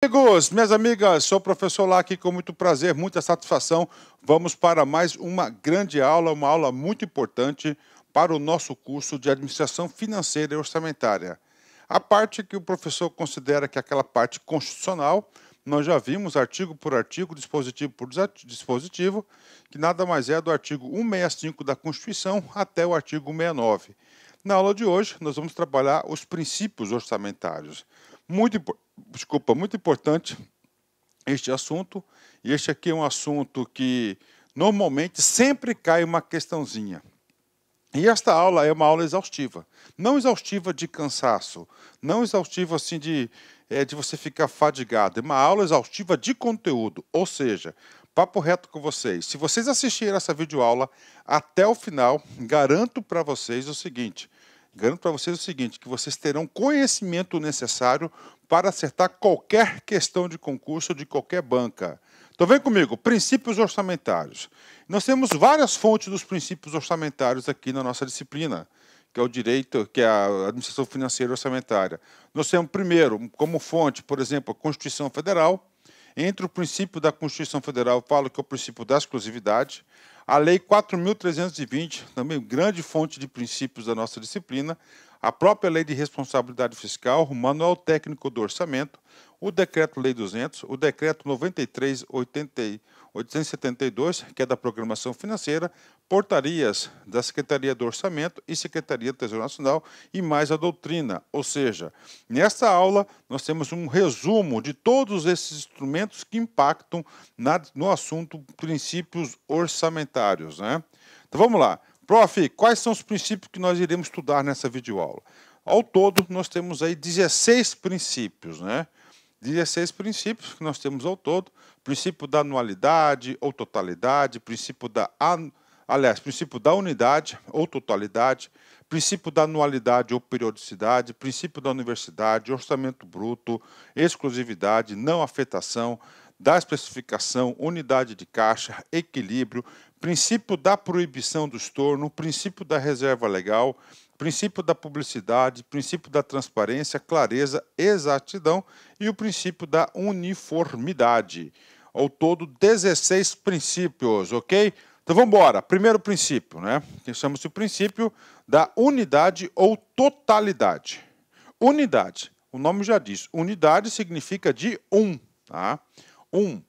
Amigos, minhas amigas, sou o professor Lá aqui com muito prazer, muita satisfação. Vamos para mais uma grande aula, uma aula muito importante para o nosso curso de Administração Financeira e Orçamentária. A parte que o professor considera que é aquela parte constitucional, nós já vimos artigo por artigo, dispositivo por dispositivo, que nada mais é do artigo 165 da Constituição até o artigo 169. Na aula de hoje, nós vamos trabalhar os princípios orçamentários. Muito importante desculpa, muito importante este assunto. E este aqui é um assunto que normalmente sempre cai uma questãozinha. E esta aula é uma aula exaustiva. Não exaustiva de cansaço, não exaustiva assim de, é, de você ficar fadigado. É uma aula exaustiva de conteúdo. Ou seja, papo reto com vocês. Se vocês assistirem essa videoaula até o final, garanto para vocês o seguinte: Garanto para vocês o seguinte, que vocês terão conhecimento necessário para acertar qualquer questão de concurso de qualquer banca. Então vem comigo, princípios orçamentários. Nós temos várias fontes dos princípios orçamentários aqui na nossa disciplina, que é o direito, que é a administração financeira orçamentária. Nós temos primeiro, como fonte, por exemplo, a Constituição Federal. Entre o princípio da Constituição Federal, eu falo que é o princípio da exclusividade. A Lei 4.320, também grande fonte de princípios da nossa disciplina, a própria Lei de Responsabilidade Fiscal, o Manual Técnico do Orçamento, o Decreto-Lei 200, o Decreto 93.872, que é da Programação Financeira, portarias da Secretaria do Orçamento e Secretaria do Tesouro Nacional e mais a doutrina. Ou seja, nesta aula nós temos um resumo de todos esses instrumentos que impactam na, no assunto princípios orçamentários. Né? Então vamos lá. Prof, quais são os princípios que nós iremos estudar nessa videoaula? Ao todo, nós temos aí 16 princípios, né? 16 princípios que nós temos ao todo: princípio da anualidade ou totalidade, princípio da aliás, princípio da unidade ou totalidade, princípio da anualidade ou periodicidade, princípio da universidade, orçamento bruto, exclusividade, não afetação, da especificação, unidade de caixa, equilíbrio, princípio da proibição do estorno, princípio da reserva legal, princípio da publicidade, princípio da transparência, clareza, exatidão e o princípio da uniformidade. Ao todo, 16 princípios, ok? Então vamos embora. Primeiro princípio, né? Que chama-se o princípio da unidade ou totalidade. Unidade, o nome já diz, unidade significa de um, tá? Um,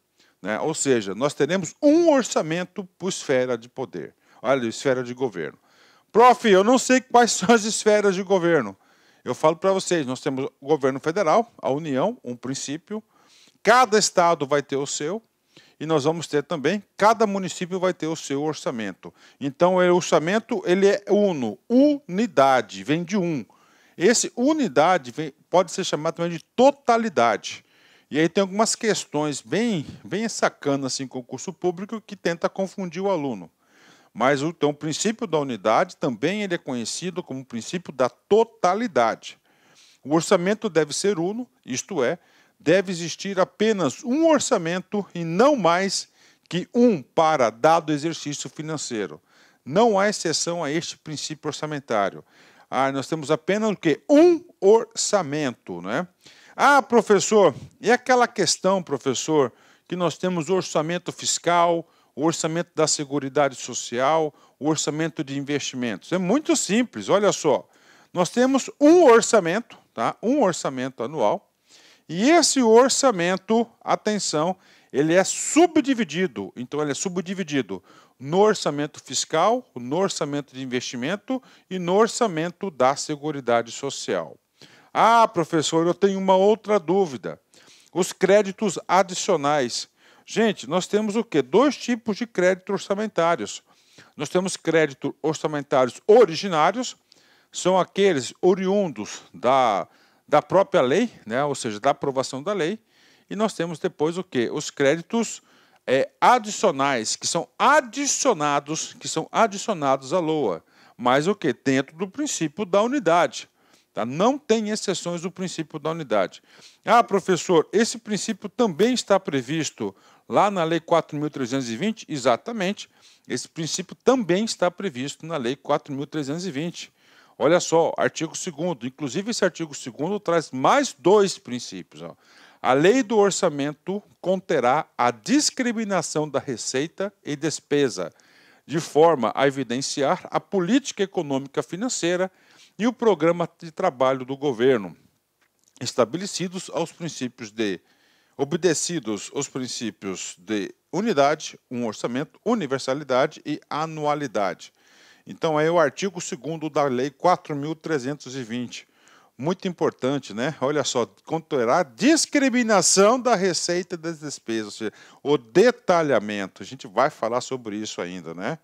né? Ou seja, nós teremos um orçamento por esfera de poder. Olha, esfera de governo Prof, eu não sei quais são as esferas de governo. Eu falo para vocês, nós temos o governo federal, a União, um princípio, cada estado vai ter o seu, e nós vamos ter também, cada município vai ter o seu orçamento. Então, é, o orçamento ele é uno, unidade, vem de um. Esse unidade vem, pode ser chamado também de totalidade. E aí tem algumas questões bem, bem sacanas assim, em concurso público que tenta confundir o aluno. Mas então, o princípio da unidade também ele é conhecido como o princípio da totalidade. O orçamento deve ser uno, isto é, deve existir apenas um orçamento e não mais que um para dado exercício financeiro. Não há exceção a este princípio orçamentário. Ah, nós temos apenas o quê? Um orçamento, não é? Ah, professor, e aquela questão, professor, que nós temos orçamento fiscal, o orçamento da Seguridade Social, o orçamento de investimentos. É muito simples, olha só. Nós temos um orçamento, tá? um orçamento anual, e esse orçamento, atenção, ele é subdividido. Então, ele é subdividido no orçamento fiscal, no orçamento de investimento e no orçamento da Seguridade Social. Ah, professor, eu tenho uma outra dúvida. Os créditos adicionais Gente, nós temos o quê? Dois tipos de crédito orçamentários. Nós temos crédito orçamentários originários, são aqueles oriundos da, da própria lei, né? ou seja, da aprovação da lei, e nós temos depois o quê? Os créditos é, adicionais, que são adicionados, que são adicionados à LOA, mas o que? Dentro do princípio da unidade. Tá? Não tem exceções do princípio da unidade. Ah, professor, esse princípio também está previsto Lá na Lei 4.320, exatamente, esse princípio também está previsto na Lei 4.320. Olha só, artigo 2. Inclusive, esse artigo 2 traz mais dois princípios. Ó. A lei do orçamento conterá a discriminação da receita e despesa, de forma a evidenciar a política econômica financeira e o programa de trabalho do governo, estabelecidos aos princípios de obedecidos os princípios de unidade, um orçamento, universalidade e anualidade. Então, é o artigo 2 da Lei 4.320. Muito importante, né? Olha só, conterá discriminação da receita e das despesas, ou seja, o detalhamento. A gente vai falar sobre isso ainda, né?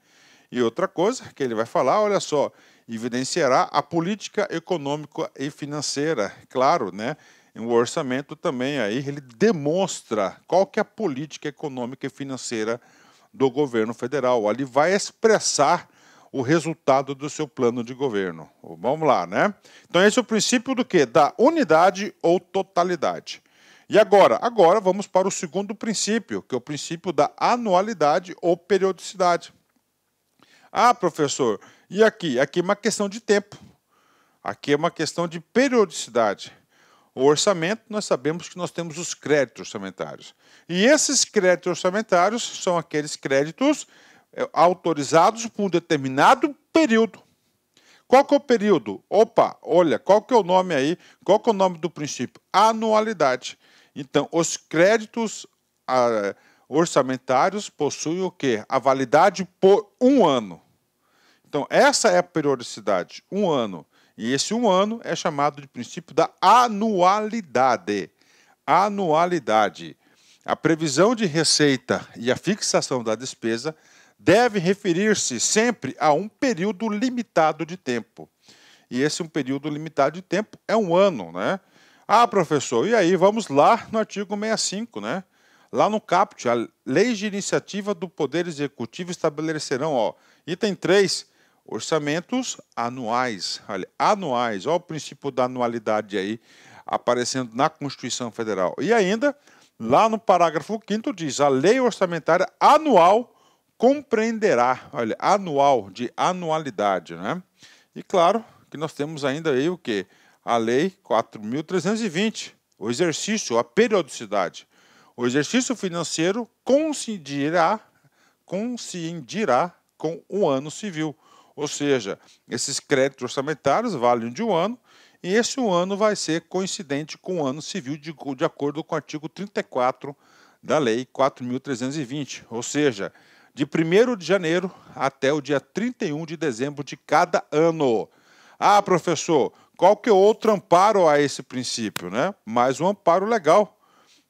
E outra coisa que ele vai falar, olha só, evidenciará a política econômica e financeira, claro, né? o orçamento também aí ele demonstra qual que é a política econômica e financeira do governo federal. Ali vai expressar o resultado do seu plano de governo. Vamos lá, né? Então esse é o princípio do que? Da unidade ou totalidade. E agora? Agora vamos para o segundo princípio, que é o princípio da anualidade ou periodicidade. Ah, professor, e aqui? Aqui é uma questão de tempo. Aqui é uma questão de periodicidade o orçamento, nós sabemos que nós temos os créditos orçamentários. E esses créditos orçamentários são aqueles créditos é, autorizados por um determinado período. Qual que é o período? Opa, olha, qual que é o nome aí? Qual que é o nome do princípio? Anualidade. Então, os créditos ah, orçamentários possuem o quê? A validade por um ano. Então, essa é a periodicidade, um ano. E esse um ano é chamado de princípio da anualidade. Anualidade. A previsão de receita e a fixação da despesa deve referir-se sempre a um período limitado de tempo. E esse um período limitado de tempo é um ano, né? Ah, professor, e aí vamos lá no artigo 65, né? Lá no caput, a lei de iniciativa do Poder Executivo estabelecerão, ó, item 3, orçamentos anuais. Olha, anuais, olha o princípio da anualidade aí aparecendo na Constituição Federal. E ainda, lá no parágrafo 5 diz: a lei orçamentária anual compreenderá, olha, anual, de anualidade, né? E claro que nós temos ainda aí o que? A lei 4.320, o exercício, a periodicidade. O exercício financeiro coincidirá, coincidirá com o ano civil. Ou seja, esses créditos orçamentários valem de um ano e esse um ano vai ser coincidente com o ano civil de, de acordo com o artigo 34 da Lei 4.320, ou seja, de 1 de janeiro até o dia 31 de dezembro de cada ano. Ah, professor, qual que é outro amparo a esse princípio, né? Mais um amparo legal.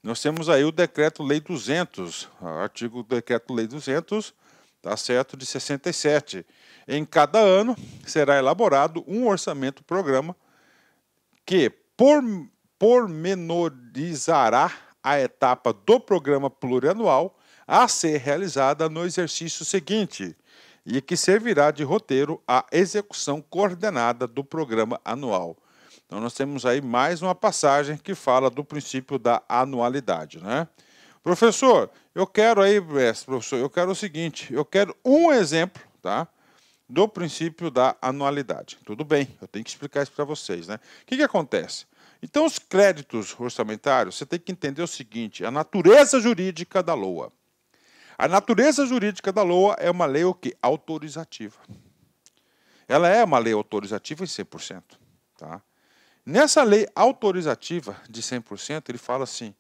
Nós temos aí o decreto-lei 200, artigo do decreto-lei 200, tá certo? De 67. Em cada ano será elaborado um orçamento programa que por, pormenorizará a etapa do programa plurianual a ser realizada no exercício seguinte e que servirá de roteiro à execução coordenada do programa anual. Então nós temos aí mais uma passagem que fala do princípio da anualidade, né? Professor, eu quero aí, professor, eu quero o seguinte, eu quero um exemplo, tá? Do princípio da anualidade. Tudo bem, eu tenho que explicar isso para vocês, né? O que, que acontece? Então, os créditos orçamentários, você tem que entender o seguinte: a natureza jurídica da LOA. A natureza jurídica da LOA é uma lei o quê? autorizativa. Ela é uma lei autorizativa em 100%. Tá? Nessa lei autorizativa de 100%, ele fala assim: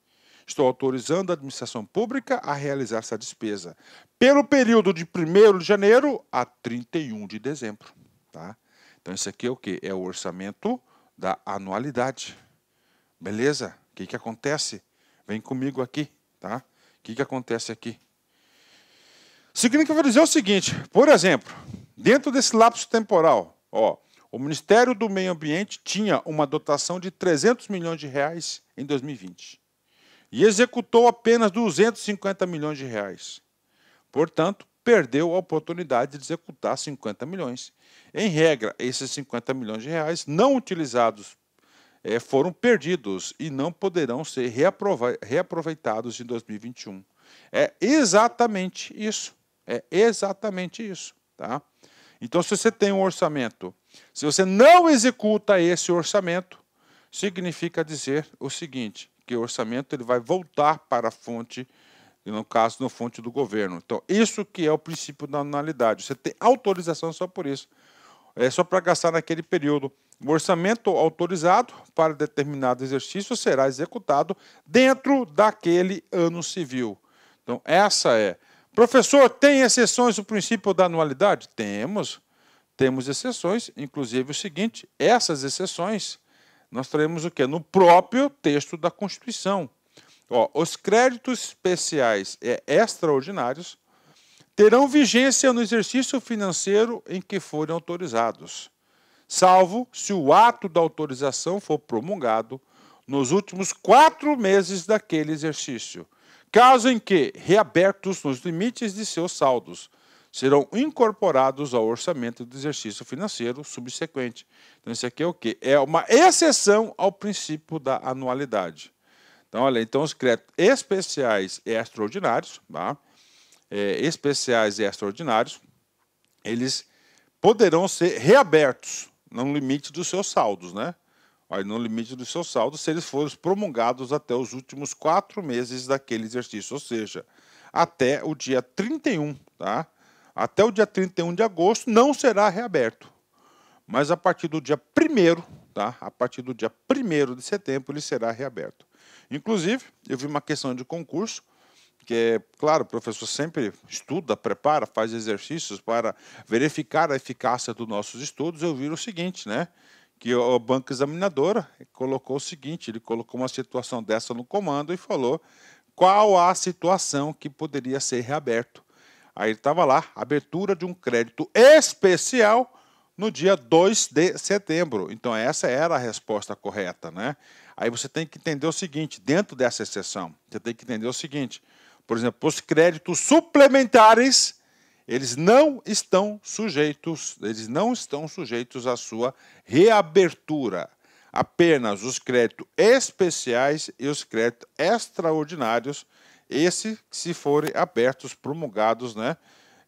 Estou autorizando a administração pública a realizar essa despesa pelo período de 1 de janeiro a 31 de dezembro. Tá? Então, isso aqui é o que? É o orçamento da anualidade. Beleza? O que, que acontece? Vem comigo aqui, tá? O que, que acontece aqui? Significa que eu vou dizer o seguinte, por exemplo, dentro desse lapso temporal, ó, o Ministério do Meio Ambiente tinha uma dotação de 300 milhões de reais em 2020 e executou apenas 250 milhões de reais. Portanto, perdeu a oportunidade de executar 50 milhões. Em regra, esses 50 milhões de reais não utilizados é, foram perdidos e não poderão ser reaproveitados em 2021. É exatamente isso. É exatamente isso, tá? Então, se você tem um orçamento, se você não executa esse orçamento, significa dizer o seguinte: porque o orçamento ele vai voltar para a fonte, no caso, na fonte do governo. Então, isso que é o princípio da anualidade. Você tem autorização só por isso. É só para gastar naquele período. O orçamento autorizado para determinado exercício será executado dentro daquele ano civil. Então, essa é. Professor, tem exceções do princípio da anualidade? Temos. Temos exceções, inclusive o seguinte: essas exceções nós teremos o quê? No próprio texto da Constituição. Ó, os créditos especiais e extraordinários terão vigência no exercício financeiro em que forem autorizados, salvo se o ato da autorização for promulgado nos últimos quatro meses daquele exercício, caso em que reabertos nos limites de seus saldos, serão incorporados ao orçamento do exercício financeiro subsequente. Então, isso aqui é o quê? É uma exceção ao princípio da anualidade. Então, olha, então os créditos especiais e extraordinários, tá? É, especiais e extraordinários, eles poderão ser reabertos no limite dos seus saldos, né? Olha, no limite dos seus saldos, se eles forem promulgados até os últimos quatro meses daquele exercício, ou seja, até o dia 31, tá? até o dia 31 de agosto não será reaberto. Mas a partir do dia 1 tá? a partir do dia 1 de setembro, ele será reaberto. Inclusive, eu vi uma questão de concurso, que é, claro, o professor sempre estuda, prepara, faz exercícios para verificar a eficácia dos nossos estudos. Eu vi o seguinte, né? que o banco examinadora colocou o seguinte, ele colocou uma situação dessa no comando e falou qual a situação que poderia ser reaberto. Aí estava lá, abertura de um crédito especial no dia 2 de setembro. Então essa era a resposta correta, né? Aí você tem que entender o seguinte, dentro dessa exceção, você tem que entender o seguinte, por exemplo, os créditos suplementares, eles não estão sujeitos, eles não estão sujeitos à sua reabertura. Apenas os créditos especiais e os créditos extraordinários esse, se forem abertos, promulgados, né,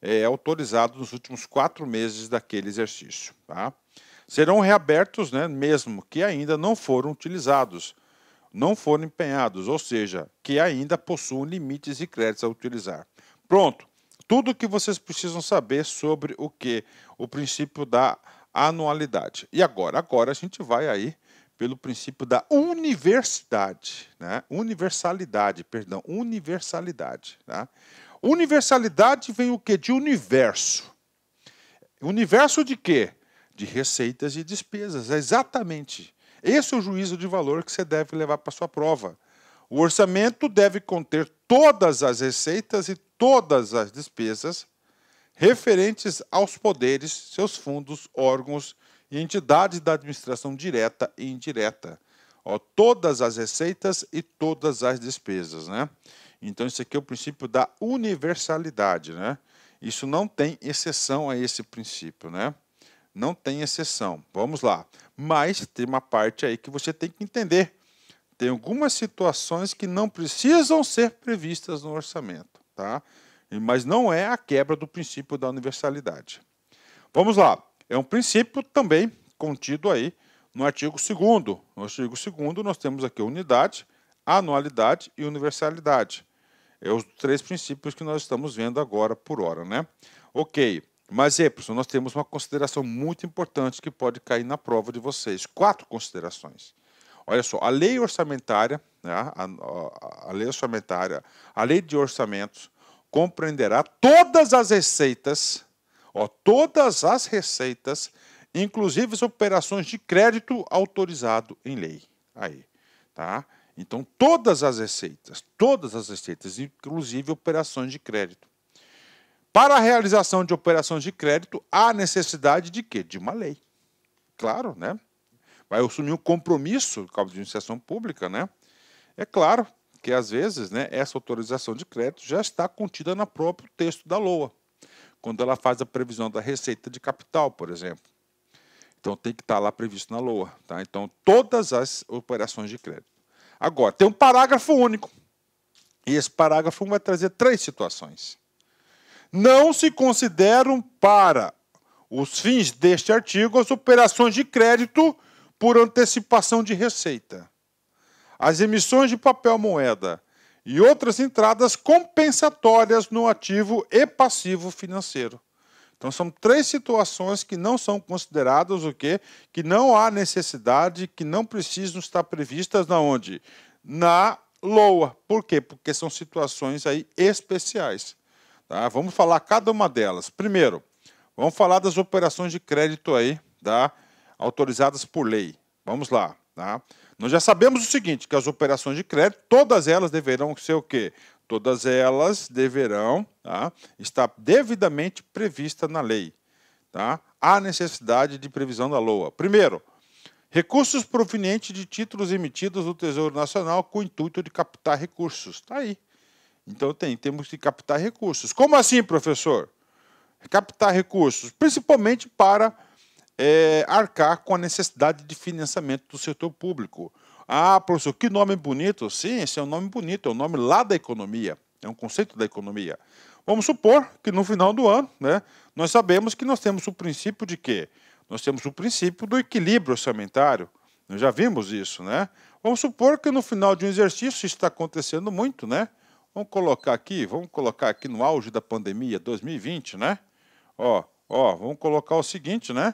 é, autorizado nos últimos quatro meses daquele exercício. Tá? Serão reabertos, né, mesmo que ainda não foram utilizados, não foram empenhados, ou seja, que ainda possuem limites e créditos a utilizar. Pronto, tudo o que vocês precisam saber sobre o que? O princípio da anualidade. E agora? Agora a gente vai aí pelo princípio da universidade, né? universalidade, perdão, universalidade. Tá? Universalidade vem o que? De universo. Universo de quê? De receitas e despesas, é exatamente. Esse é o juízo de valor que você deve levar para sua prova. O orçamento deve conter todas as receitas e todas as despesas referentes aos poderes, seus fundos, órgãos e entidades da administração direta e indireta. Ó, todas as receitas e todas as despesas, né? Então, isso aqui é o princípio da universalidade, né? Isso não tem exceção a esse princípio, né? Não tem exceção. Vamos lá. Mas tem uma parte aí que você tem que entender. Tem algumas situações que não precisam ser previstas no orçamento, tá? Mas não é a quebra do princípio da universalidade. Vamos lá. É um princípio também contido aí no artigo 2 No artigo 2 nós temos aqui unidade, anualidade e universalidade. É os três princípios que nós estamos vendo agora por hora, né? Ok, mas Epson, nós temos uma consideração muito importante que pode cair na prova de vocês. Quatro considerações. Olha só, a lei orçamentária, né, a, a, a lei orçamentária, a lei de orçamentos compreenderá todas as receitas Ó, todas as receitas, inclusive as operações de crédito autorizado em lei. Aí, tá? Então, todas as receitas, todas as receitas, inclusive operações de crédito. Para a realização de operações de crédito, há necessidade de quê? De uma lei. Claro, né? Vai assumir um compromisso do cabo de iniciação pública, né? É claro que, às vezes, né, essa autorização de crédito já está contida no próprio texto da LOA quando ela faz a previsão da receita de capital, por exemplo. Então tem que estar lá previsto na LOA. Tá? Então, todas as operações de crédito. Agora, tem um parágrafo único. E esse parágrafo vai trazer três situações. Não se consideram para os fins deste artigo as operações de crédito por antecipação de receita. As emissões de papel moeda e outras entradas compensatórias no ativo e passivo financeiro. Então são três situações que não são consideradas o quê? Que não há necessidade, que não precisam estar previstas na onde? Na LOA. Por quê? Porque são situações aí especiais. Tá? Vamos falar cada uma delas. Primeiro, vamos falar das operações de crédito aí, tá? Autorizadas por lei. Vamos lá, tá? Nós já sabemos o seguinte, que as operações de crédito, todas elas deverão ser o quê? Todas elas deverão tá, estar devidamente prevista na lei. Tá? Há necessidade de previsão da LOA. Primeiro, recursos provenientes de títulos emitidos do Tesouro Nacional com o intuito de captar recursos. Está aí. Então tem, temos que captar recursos. Como assim, professor? Captar recursos, principalmente para é, arcar com a necessidade de financiamento do setor público. Ah, professor, que nome bonito! Sim, esse é um nome bonito, é um nome lá da economia, é um conceito da economia. Vamos supor que no final do ano, né, nós sabemos que nós temos o princípio de quê? Nós temos o princípio do equilíbrio orçamentário. Nós já vimos isso, né? Vamos supor que no final de um exercício isso está acontecendo muito, né? Vamos colocar aqui, vamos colocar aqui no auge da pandemia 2020, né? Ó, ó, vamos colocar o seguinte, né?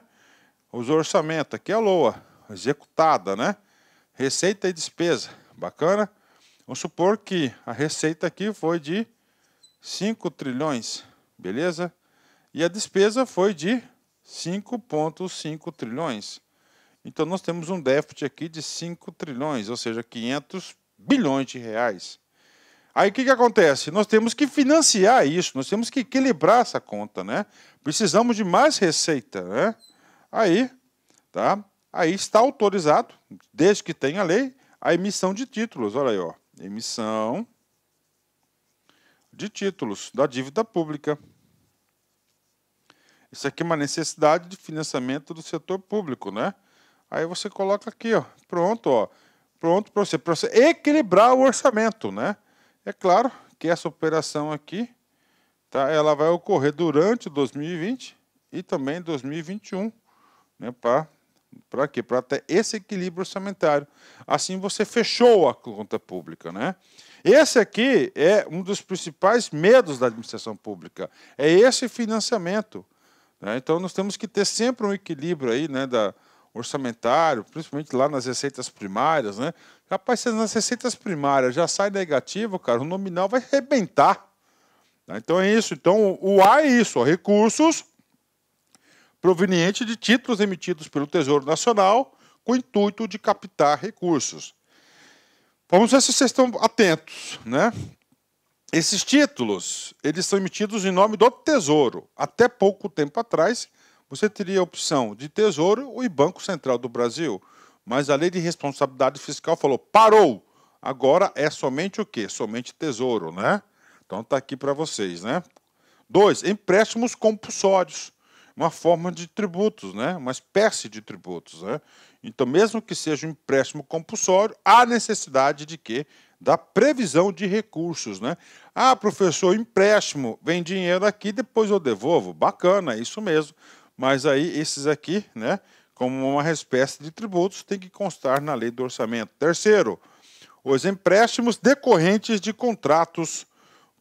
os orçamentos. Aqui é a LOA, executada, né? Receita e despesa. Bacana? Vamos supor que a receita aqui foi de 5 trilhões, beleza? E a despesa foi de 5,5 trilhões. Então nós temos um déficit aqui de 5 trilhões, ou seja, 500 bilhões de reais. Aí o que, que acontece? Nós temos que financiar isso, nós temos que equilibrar essa conta, né? Precisamos de mais receita, né? aí, tá? Aí está autorizado, desde que tenha lei, a emissão de títulos. Olha aí, ó, emissão de títulos da dívida pública. Isso aqui é uma necessidade de financiamento do setor público, né? Aí você coloca aqui, ó, pronto, ó, pronto para você, você equilibrar o orçamento, né? É claro que essa operação aqui, tá? Ela vai ocorrer durante 2020 e também 2021 né, para quê? Para ter esse equilíbrio orçamentário. Assim você fechou a conta pública. Né? Esse aqui é um dos principais medos da administração pública, é esse financiamento. Né? Então nós temos que ter sempre um equilíbrio aí, né, da, orçamentário, principalmente lá nas receitas primárias, né? Rapaz, se nas receitas primárias já sai negativo, cara, o nominal vai arrebentar. Né? Então é isso. Então o A é isso, ó, recursos proveniente de títulos emitidos pelo Tesouro Nacional com o intuito de captar recursos. Vamos ver se vocês estão atentos, né? Esses títulos, eles são emitidos em nome do Tesouro. Até pouco tempo atrás, você teria a opção de Tesouro e Banco Central do Brasil, mas a Lei de Responsabilidade Fiscal falou: "Parou! Agora é somente o quê? Somente Tesouro, né?" Então tá aqui para vocês, né? Dois, empréstimos compulsórios uma forma de tributos, né? uma espécie de tributos. Né? Então, mesmo que seja um empréstimo compulsório, há necessidade de quê? Da previsão de recursos. Né? Ah, professor, empréstimo, vem dinheiro aqui, depois eu devolvo. Bacana, isso mesmo. Mas aí, esses aqui, né, como uma espécie de tributos, tem que constar na lei do orçamento. Terceiro, os empréstimos decorrentes de contratos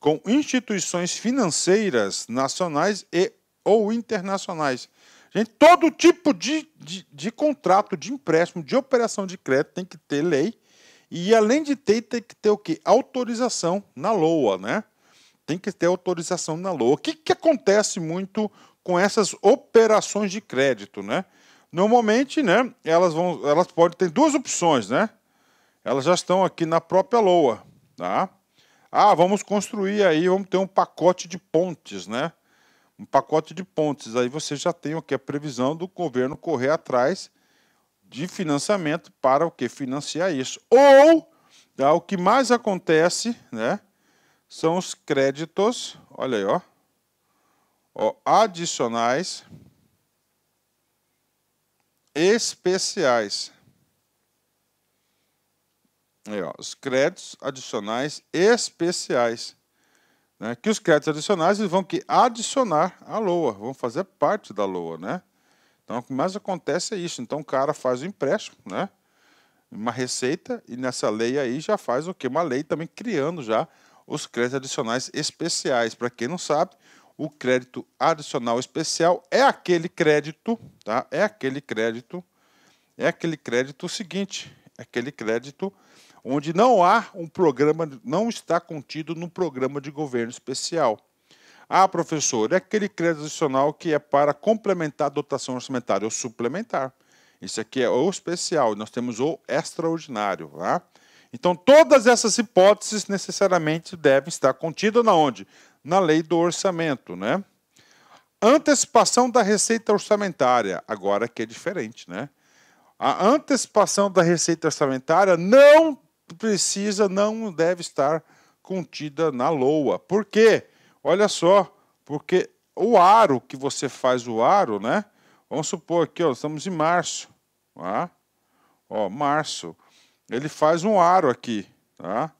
com instituições financeiras nacionais e ou internacionais. Gente, todo tipo de, de, de, contrato, de empréstimo, de operação de crédito tem que ter lei. E além de ter, tem que ter o quê? Autorização na LOA, né? Tem que ter autorização na LOA. O que, que acontece muito com essas operações de crédito, né? Normalmente, né, elas vão, elas podem ter duas opções, né? Elas já estão aqui na própria LOA, tá? Ah, vamos construir aí, vamos ter um pacote de pontes, né? um pacote de pontes. Aí você já tem o que? A previsão do governo correr atrás de financiamento para o que? Financiar isso. Ou tá, o que mais acontece né, são os créditos, olha aí, ó, ó adicionais especiais. Aí, ó, os créditos adicionais especiais. Né? Que os créditos adicionais eles vão que adicionar a LOA, vão fazer parte da LOA, né? Então, o que mais acontece é isso. Então, o cara faz o empréstimo, né? Uma receita, e nessa lei aí já faz o quê? Uma lei também criando já os créditos adicionais especiais. Para quem não sabe, o crédito adicional especial é aquele crédito, tá? É aquele crédito, é aquele crédito seguinte, é aquele crédito onde não há um programa, não está contido no programa de governo especial. Ah, professor, é aquele crédito adicional que é para complementar a dotação orçamentária ou suplementar. Isso aqui é o especial, nós temos o extraordinário. Tá? Então, todas essas hipóteses necessariamente devem estar contidas na onde? Na lei do orçamento, né? Antecipação da receita orçamentária, agora que é diferente, né? A antecipação da receita orçamentária não precisa, não deve estar contida na loa. Por quê? Olha só, porque o aro que você faz o aro, né? Vamos supor aqui, ó, estamos em março, tá? Ó, março. Ele faz um aro aqui, tá?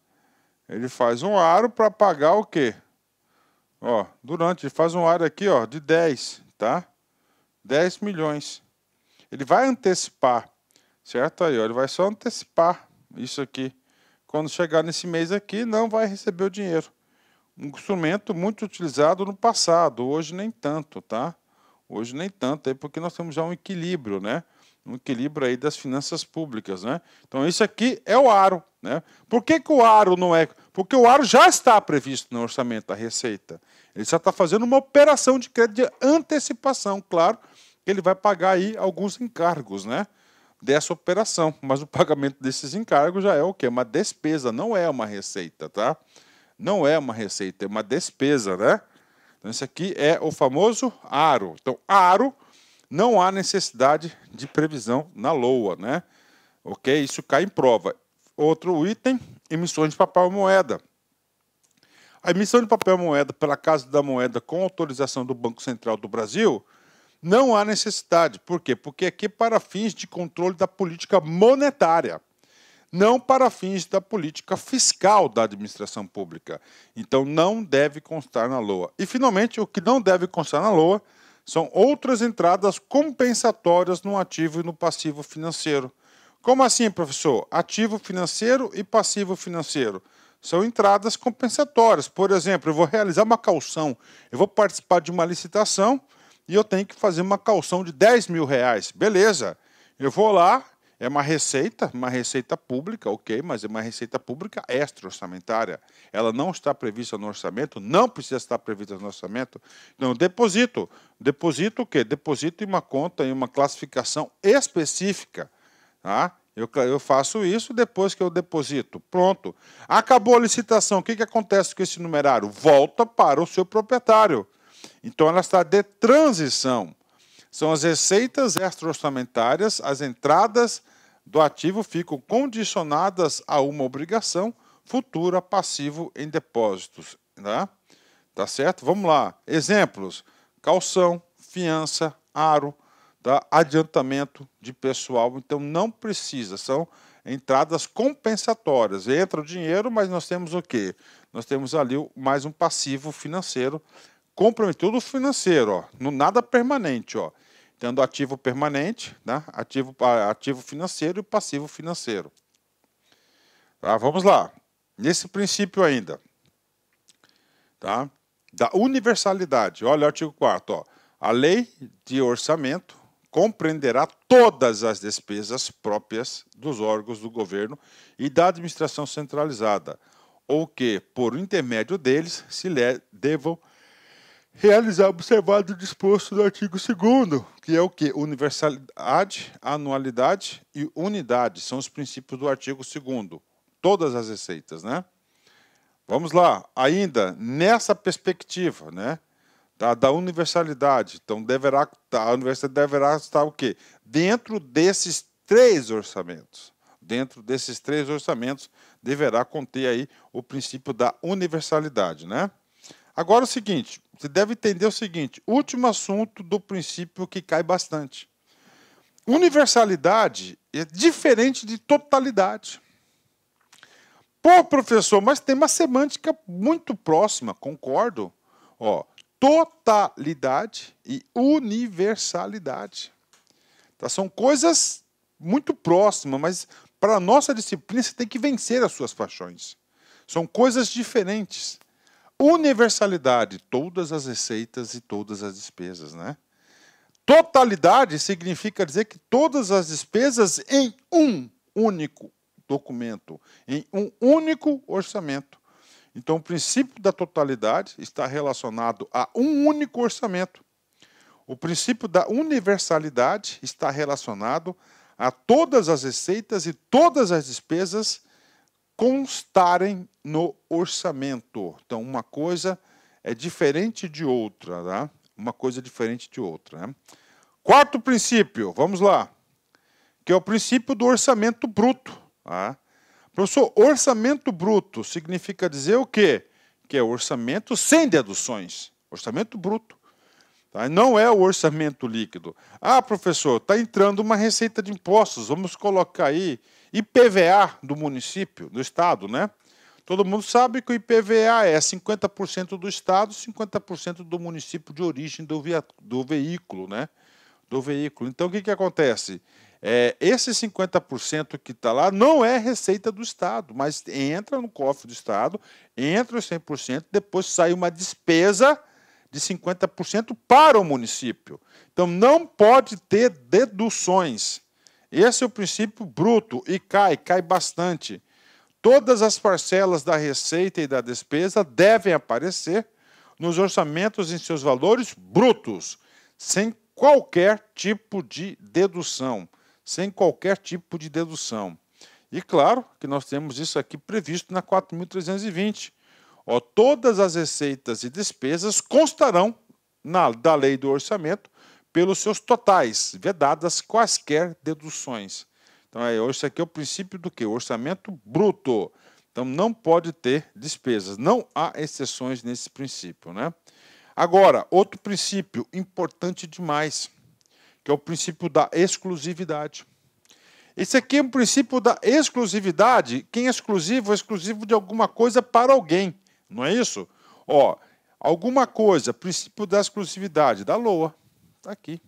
Ele faz um aro para pagar o quê? Ó, durante, ele faz um aro aqui, ó, de 10, tá? 10 milhões. Ele vai antecipar, certo aí, ó, ele vai só antecipar isso aqui. Quando chegar nesse mês aqui, não vai receber o dinheiro. Um instrumento muito utilizado no passado, hoje nem tanto, tá? Hoje nem tanto, é porque nós temos já um equilíbrio, né? Um equilíbrio aí das finanças públicas, né? Então isso aqui é o aro, né? Por que, que o aro não é? Porque o aro já está previsto no orçamento da Receita. Ele já está fazendo uma operação de crédito de antecipação, claro, que ele vai pagar aí alguns encargos, né? dessa operação, mas o pagamento desses encargos já é o que? Uma despesa, não é uma receita, tá? Não é uma receita, é uma despesa, né? Então, isso aqui é o famoso aro. Então, aro, não há necessidade de previsão na LOA, né? Ok? Isso cai em prova. Outro item, emissões de papel moeda. A emissão de papel moeda pela Casa da Moeda com autorização do Banco Central do Brasil não há necessidade. Por quê? Porque aqui é para fins de controle da política monetária, não para fins da política fiscal da administração pública. Então não deve constar na LOA. E finalmente, o que não deve constar na LOA são outras entradas compensatórias no ativo e no passivo financeiro. Como assim, professor? Ativo financeiro e passivo financeiro são entradas compensatórias. Por exemplo, eu vou realizar uma calção, eu vou participar de uma licitação e eu tenho que fazer uma calção de 10 mil reais. Beleza, eu vou lá, é uma receita, uma receita pública, ok, mas é uma receita pública extra-orçamentária. Ela não está prevista no orçamento, não precisa estar prevista no orçamento. Então, deposito. Deposito o quê? Deposito em uma conta, em uma classificação específica. Tá? Eu, eu faço isso depois que eu deposito. Pronto. Acabou a licitação. O que, que acontece com esse numerário? Volta para o seu proprietário. Então, ela está de transição. São as receitas extra-orçamentárias, as entradas do ativo ficam condicionadas a uma obrigação futura passivo em depósitos. Né? Tá certo? Vamos lá. Exemplos: calção, fiança, aro, tá? adiantamento de pessoal. Então não precisa, são entradas compensatórias. Entra o dinheiro, mas nós temos o quê? Nós temos ali mais um passivo financeiro comprometido financeiro, ó, no nada permanente, ó, tendo ativo permanente, né, ativo, ativo financeiro e passivo financeiro. Tá, vamos lá, nesse princípio ainda, tá, da universalidade, olha o artigo 4 ó, a lei de orçamento compreenderá todas as despesas próprias dos órgãos do governo e da administração centralizada, ou que, por intermédio deles, se lhe devam realizar observado o disposto do artigo 2 que é o que? Universalidade, anualidade e unidade. São os princípios do artigo 2 Todas as receitas, né? Vamos lá. Ainda nessa perspectiva, né? Da, da universalidade. Então, deverá, tá, a universidade deverá estar o quê? Dentro desses três orçamentos. Dentro desses três orçamentos, deverá conter aí o princípio da universalidade, né? Agora o seguinte, você deve entender o seguinte: último assunto do princípio que cai bastante. Universalidade é diferente de totalidade. Pô, professor, mas tem uma semântica muito próxima, concordo. Ó, totalidade e universalidade. Tá? São coisas muito próximas, mas para a nossa disciplina você tem que vencer as suas paixões. São coisas diferentes. Universalidade, todas as receitas e todas as despesas, né? Totalidade significa dizer que todas as despesas em um único documento, em um único orçamento. Então, o princípio da totalidade está relacionado a um único orçamento. O princípio da universalidade está relacionado a todas as receitas e todas as despesas constarem no orçamento. Então, uma coisa é diferente de outra, tá? Uma coisa é diferente de outra, né? Quarto princípio, vamos lá, que é o princípio do orçamento bruto. Tá? Professor, orçamento bruto significa dizer o quê? Que é orçamento sem deduções, orçamento bruto. Tá? Não é o orçamento líquido. Ah, professor, está entrando uma receita de impostos, vamos colocar aí IPVA do município, do estado, né? Todo mundo sabe que o IPVA é 50% do estado, 50% do município de origem do, via, do veículo, né? Do veículo. Então, o que, que acontece? É, esse 50% que está lá não é receita do Estado, mas entra no cofre do Estado, entra os 100%, depois sai uma despesa de 50% para o município. Então, não pode ter deduções. Esse é o princípio bruto e cai, cai bastante. Todas as parcelas da receita e da despesa devem aparecer nos orçamentos em seus valores brutos, sem qualquer tipo de dedução, sem qualquer tipo de dedução. E claro que nós temos isso aqui previsto na 4.320. Ó, todas as receitas e despesas constarão na, da lei do orçamento pelos seus totais, vedadas quaisquer deduções. Então, é, isso aqui é o princípio do que? Orçamento bruto. Então, não pode ter despesas. Não há exceções nesse princípio. Né? Agora, outro princípio importante demais, que é o princípio da exclusividade. Esse aqui é um princípio da exclusividade. Quem é exclusivo é exclusivo de alguma coisa para alguém, não é isso? Ó, alguma coisa, princípio da exclusividade da LOA, Está aqui.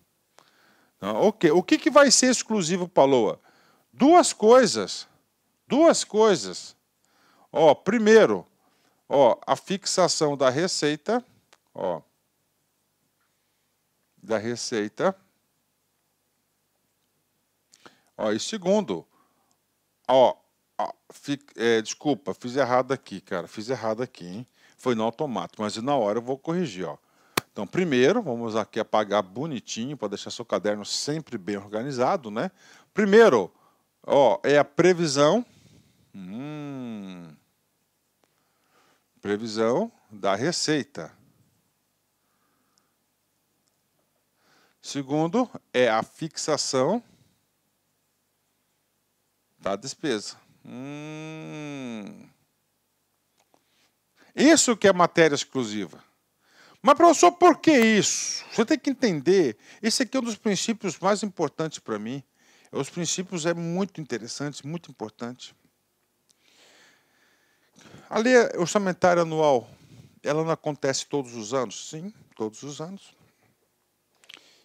Então, okay. O que, que vai ser exclusivo para a Lua? Duas coisas. Duas coisas. Ó, primeiro, ó, a fixação da receita. Ó, da receita. Ó, e segundo, ó, ó é, desculpa, fiz errado aqui, cara, fiz errado aqui, hein? Foi no automático, mas na hora eu vou corrigir, ó. Então, primeiro, vamos aqui apagar bonitinho para deixar seu caderno sempre bem organizado, né? Primeiro, ó, é a previsão. Hum, previsão da receita. Segundo, é a fixação da despesa. Hum. Isso que é matéria exclusiva. Mas, professor, por que isso? Você tem que entender. Esse aqui é um dos princípios mais importantes para mim. É, os princípios é muito interessante, muito importante. A lei orçamentária anual, ela não acontece todos os anos? Sim, todos os anos.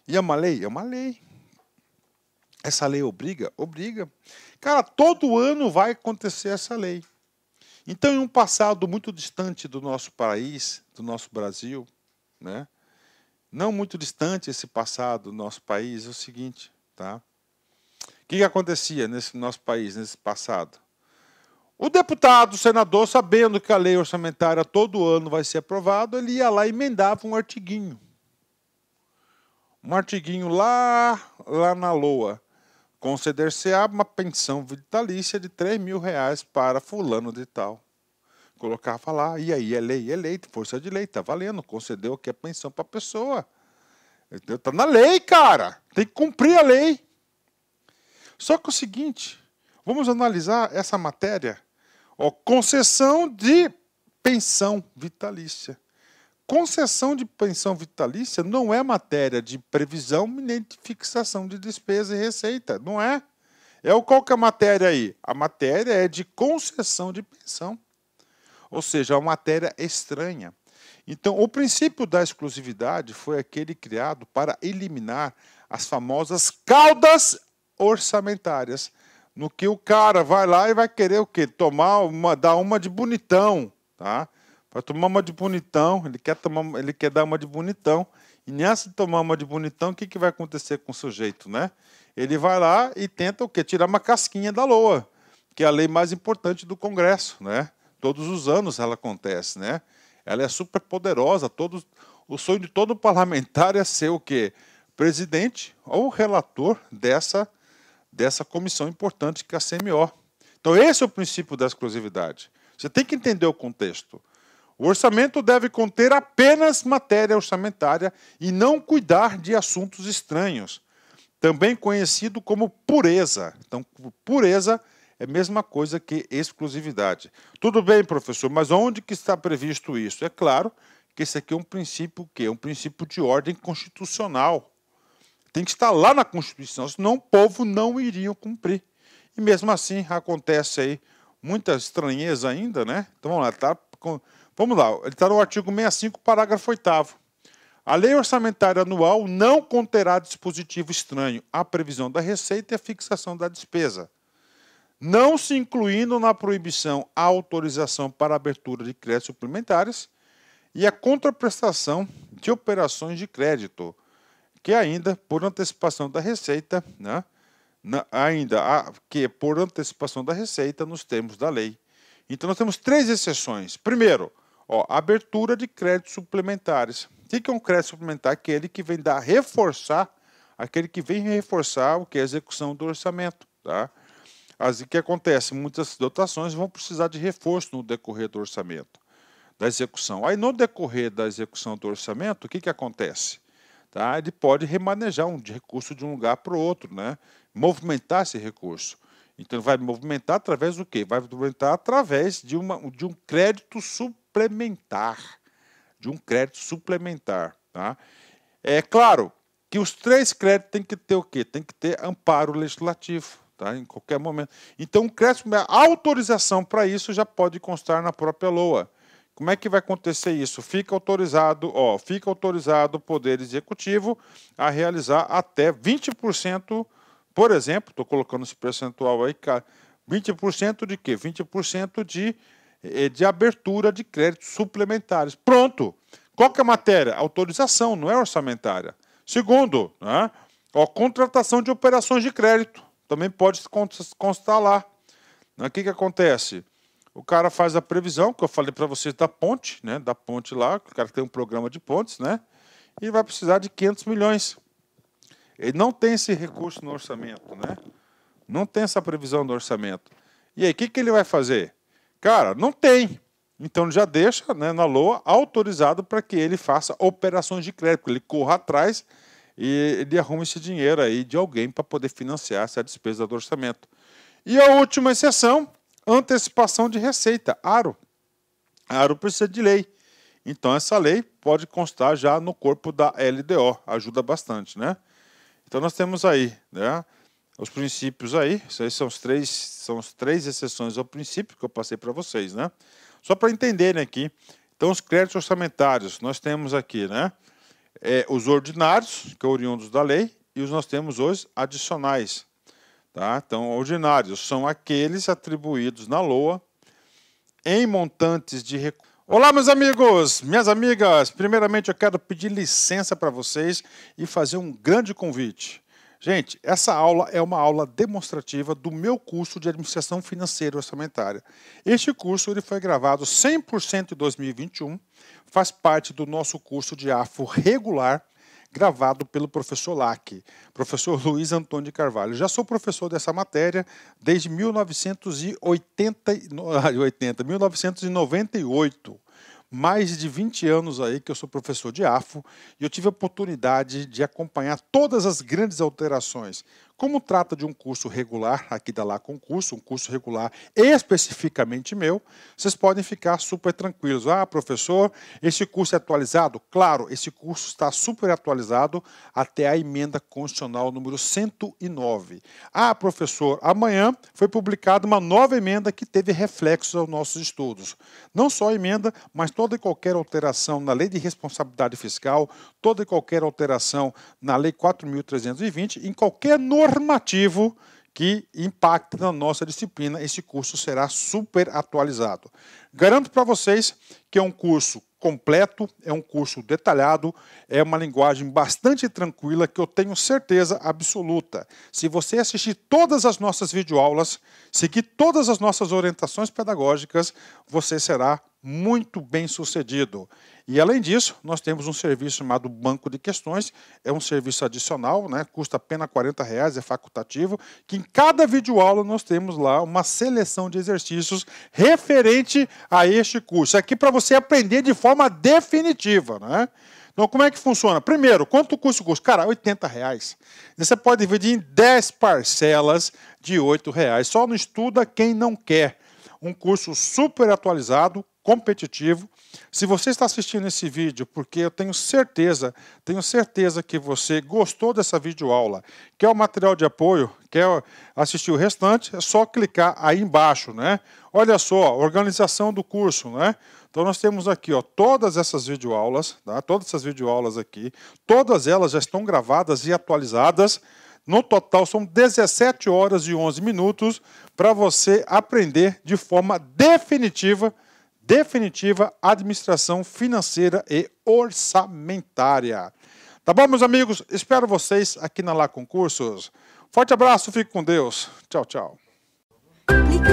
E é uma lei? É uma lei. Essa lei obriga? Obriga. Cara, todo ano vai acontecer essa lei. Então, em um passado muito distante do nosso país, do nosso Brasil, né? Não muito distante esse passado do nosso país, é o seguinte, tá? O que, que acontecia nesse nosso país, nesse passado? O deputado, o senador, sabendo que a lei orçamentária todo ano vai ser aprovada, ele ia lá e emendava um artiguinho. Um artiguinho lá, lá na LOA. Conceder-se-á uma pensão vitalícia de 3 mil reais para fulano de tal colocava lá, e aí é lei, é lei, força de lei, tá valendo, concedeu aqui a pensão para a pessoa. Tá na lei, cara, tem que cumprir a lei. Só que é o seguinte, vamos analisar essa matéria, ó, concessão de pensão vitalícia. Concessão de pensão vitalícia não é matéria de previsão nem de fixação de despesa e receita, não é? É o qual que é a matéria aí? A matéria é de concessão de pensão ou seja, a matéria estranha. Então, o princípio da exclusividade foi aquele criado para eliminar as famosas caudas orçamentárias, no que o cara vai lá e vai querer o quê? Tomar uma, dar uma de bonitão, tá? Para tomar uma de bonitão, ele quer tomar, ele quer dar uma de bonitão. E nessa tomar uma de bonitão, o que, que vai acontecer com o sujeito, né? Ele vai lá e tenta o quê? Tirar uma casquinha da loa, que é a lei mais importante do Congresso, né? todos os anos ela acontece, né? Ela é super poderosa. Todos, o sonho de todo parlamentar é ser o quê? Presidente ou relator dessa, dessa comissão importante que é a CMO. Então, esse é o princípio da exclusividade. Você tem que entender o contexto. O orçamento deve conter apenas matéria orçamentária e não cuidar de assuntos estranhos, também conhecido como pureza. Então, pureza é é a mesma coisa que exclusividade. Tudo bem, professor, mas onde que está previsto isso? É claro que esse aqui é um princípio que é um princípio de ordem constitucional. Tem que estar lá na Constituição, senão o povo não iria cumprir. E mesmo assim acontece aí muita estranheza ainda, né? Então vamos lá, tá com... vamos lá, ele está no artigo 65, parágrafo 8 a lei orçamentária anual não conterá dispositivo estranho à previsão da receita e à fixação da despesa não se incluindo na proibição a autorização para abertura de créditos suplementares e a contraprestação de operações de crédito, que ainda por antecipação da receita, né, ainda a, que por antecipação da receita nos termos da lei. Então nós temos três exceções. Primeiro, ó, abertura de créditos suplementares. O que é um crédito suplementar? Aquele que vem dar reforçar, aquele que vem reforçar o que é a execução do orçamento, tá? o que acontece, muitas dotações vão precisar de reforço no decorrer do orçamento, da execução. Aí, no decorrer da execução do orçamento, o que, que acontece? Tá? Ele pode remanejar um recurso de um lugar para o outro, né? movimentar esse recurso. Então, ele vai movimentar através do quê? Vai movimentar através de, uma, de um crédito suplementar. De um crédito suplementar. Tá? É claro que os três créditos têm que ter o quê? Tem que ter amparo legislativo Tá? Em qualquer momento. Então, o crédito, a autorização para isso já pode constar na própria LOA. Como é que vai acontecer isso? Fica autorizado, ó, fica autorizado o Poder Executivo a realizar até 20%, por exemplo, estou colocando esse percentual aí, 20% de quê? 20% de, eh, de abertura de créditos suplementares. Pronto! Qual que é a matéria? Autorização, não é orçamentária. Segundo, né? ó, contratação de operações de crédito também pode constar lá. Né, o que, que acontece? O cara faz a previsão, que eu falei para vocês da ponte, né? Da ponte lá, o cara tem um programa de pontes, né? E vai precisar de 500 milhões. Ele não tem esse recurso no orçamento, né? Não tem essa previsão no orçamento. E aí, o que, que ele vai fazer? Cara, não tem. Então já deixa né, na LOA autorizado para que ele faça operações de crédito, ele corra atrás e ele arruma esse dinheiro aí de alguém para poder financiar essa despesa do orçamento. E a última exceção, antecipação de receita, ARO. ARO precisa de lei. Então essa lei pode constar já no corpo da LDO, ajuda bastante, né? Então nós temos aí, né, os princípios aí, isso aí são os três, são as três exceções ao princípio que eu passei para vocês, né? Só para entenderem né, aqui. Então os créditos orçamentários, nós temos aqui, né? é, os ordinários, que são é oriundos da lei, e os nós temos hoje adicionais. Tá? Então, ordinários são aqueles atribuídos na LOA em montantes de recursos. Olá, meus amigos, minhas amigas. Primeiramente, eu quero pedir licença para vocês e fazer um grande convite. Gente, essa aula é uma aula demonstrativa do meu curso de Administração Financeira e Orçamentária. Este curso ele foi gravado 100% em 2021 faz parte do nosso curso de AFO regular, gravado pelo professor LAC, professor Luiz Antônio de Carvalho. Já sou professor dessa matéria desde 1980, 80, 1998. Mais de 20 anos aí que eu sou professor de AFO e eu tive a oportunidade de acompanhar todas as grandes alterações como trata de um curso regular, aqui da Lá Concurso, um curso regular especificamente meu, vocês podem ficar super tranquilos. Ah, professor, esse curso é atualizado? Claro, esse curso está super atualizado até a emenda constitucional número 109. Ah, professor, amanhã foi publicada uma nova emenda que teve reflexos aos nossos estudos. Não só a emenda, mas toda e qualquer alteração na lei de responsabilidade fiscal, toda e qualquer alteração na lei 4.320, em qualquer norma Formativo que impacta na nossa disciplina, esse curso será super atualizado. Garanto para vocês que é um curso completo, é um curso detalhado, é uma linguagem bastante tranquila que eu tenho certeza absoluta. Se você assistir todas as nossas videoaulas, seguir todas as nossas orientações pedagógicas, você será muito bem sucedido. E além disso, nós temos um serviço chamado Banco de Questões, é um serviço adicional, né? custa apenas R$ reais, é facultativo, que em cada videoaula nós temos lá uma seleção de exercícios referente a este curso. É aqui para você aprender de forma definitiva. Né? Então, como é que funciona? Primeiro, quanto custa o curso? Cara, R$ reais. Você pode dividir em 10 parcelas de R$ reais. Só não estuda quem não quer. Um curso super atualizado, competitivo. Se você está assistindo esse vídeo, porque eu tenho certeza, tenho certeza que você gostou dessa videoaula, quer o material de apoio, quer assistir o restante, é só clicar aí embaixo, né? Olha só, organização do curso, né? Então nós temos aqui, ó, todas essas videoaulas, tá? Todas essas videoaulas aqui, todas elas já estão gravadas e atualizadas. No total, são 17 horas e 11 minutos para você aprender de forma definitiva definitiva administração financeira e orçamentária. Tá bom, meus amigos? Espero vocês aqui na Lá Concursos. Forte abraço, fique com Deus. Tchau, tchau. Clique,